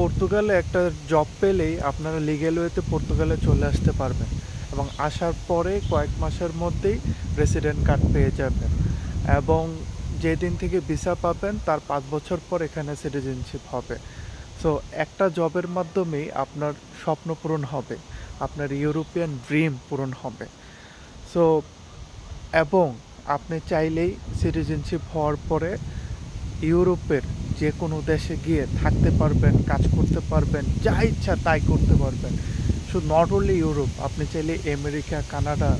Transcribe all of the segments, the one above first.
পর্তুগালে একটা জব পেলেই আপনারা লিগেল ওয়েতে পর্তুগালে চলে আসতে পারবেন এবং আসার পরে কয়েক মাসের মধ্যেই রেসিডেন্ট কার্ড পেয়ে যাবেন এবং যেদিন থেকে ভিসা পাবেন তার পাঁচ বছর পর এখানে সিটিজেনশিপ হবে সো একটা জবের মাধ্যমেই আপনার স্বপ্ন পূরণ হবে আপনার ইউরোপিয়ান ড্রিম পূরণ হবে সো এবং আপনি চাইলেই সিটিজেনশিপ হওয়ার পরে ইউরোপের যে কোনো দেশে গিয়ে থাকতে পারবেন কাজ করতে পারবেন যা ইচ্ছা তাই করতে পারবেন শুধু নট অনলি ইউরোপ আপনি চাইলে আমেরিকা কানাডা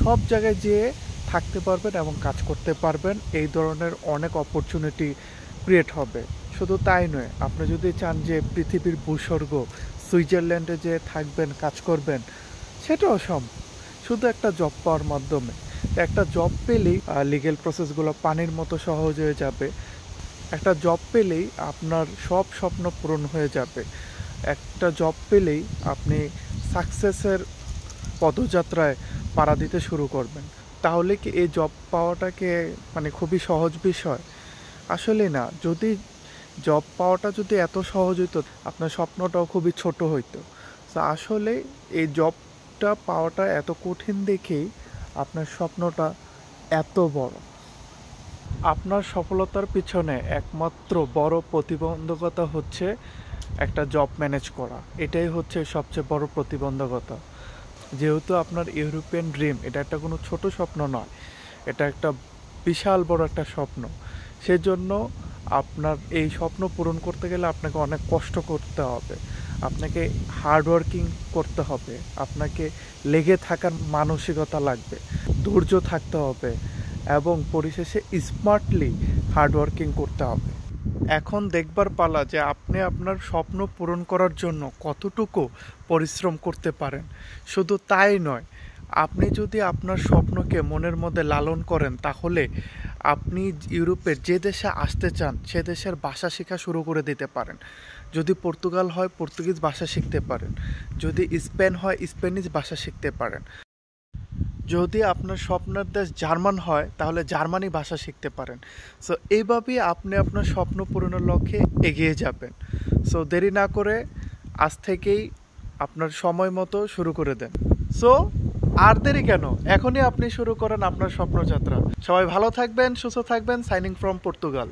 সব জায়গায় যেয়ে থাকতে পারবেন এবং কাজ করতে পারবেন এই ধরনের অনেক অপরচুনিটি ক্রিয়েট হবে শুধু তাই নয় আপনি যদি চান যে পৃথিবীর ভূস্বর্গ সুইজারল্যান্ডে যে থাকবেন কাজ করবেন সেটাও সম্ভব শুধু একটা জব পাওয়ার মাধ্যমে একটা জব পেলেই লিগেল প্রসেসগুলো পানির মতো সহজ হয়ে যাবে একটা জব পেলেই আপনার সব স্বপ্ন পূরণ হয়ে যাবে একটা জব পেলেই আপনি সাকসেসের পদযাত্রায় পাড়া দিতে শুরু করবেন তাহলে কি এই জব পাওয়াটাকে মানে খুবই সহজ বিষয় আসলে না যদি জব পাওয়াটা যদি এত সহজ হইতো আপনার স্বপ্নটাও খুবই ছোট হইতো তো আসলে এই জবটা পাওয়াটা এত কঠিন দেখেই আপনার স্বপ্নটা এত বড় আপনার সফলতার পিছনে একমাত্র বড় প্রতিবন্ধকতা হচ্ছে একটা জব ম্যানেজ করা এটাই হচ্ছে সবচেয়ে বড় প্রতিবন্ধকতা যেহেতু আপনার ইউরোপিয়ান ড্রিম এটা একটা কোনো ছোট স্বপ্ন নয় এটা একটা বিশাল বড় একটা স্বপ্ন সেজন্য আপনার এই স্বপ্ন পূরণ করতে গেলে আপনাকে অনেক কষ্ট করতে হবে আপনাকে হার্ডওয়ার্কিং করতে হবে আপনাকে লেগে থাকার মানসিকতা লাগবে ধৈর্য থাকতে হবে এবং পরিশেষে স্মার্টলি হার্ডওয়ার্কিং করতে হবে এখন দেখবার পালা যে আপনি আপনার স্বপ্ন পূরণ করার জন্য কতটুকু পরিশ্রম করতে পারেন শুধু তাই নয় আপনি যদি আপনার স্বপ্নকে মনের মধ্যে লালন করেন তাহলে আপনি ইউরোপের যে দেশে আসতে চান সে দেশের ভাষা শেখা শুরু করে দিতে পারেন যদি পর্তুগাল হয় পর্তুগিজ ভাষা শিখতে পারেন যদি স্পেন হয় স্প্যানিশ ভাষা শিখতে পারেন যদি আপনার স্বপ্নের দেশ জার্মান হয় তাহলে জার্মানি ভাষা শিখতে পারেন সো এইভাবেই আপনি আপনার স্বপ্ন পূরণের লক্ষ্যে এগিয়ে যাবেন সো দেরি না করে আজ থেকেই আপনার সময় মতো শুরু করে দেন সো আর দেরি কেন এখনই আপনি শুরু করেন আপনার স্বপ্নযাত্রা সবাই ভালো থাকবেন সুস্থ থাকবেন সাইনিং ফ্রম পর্তুগাল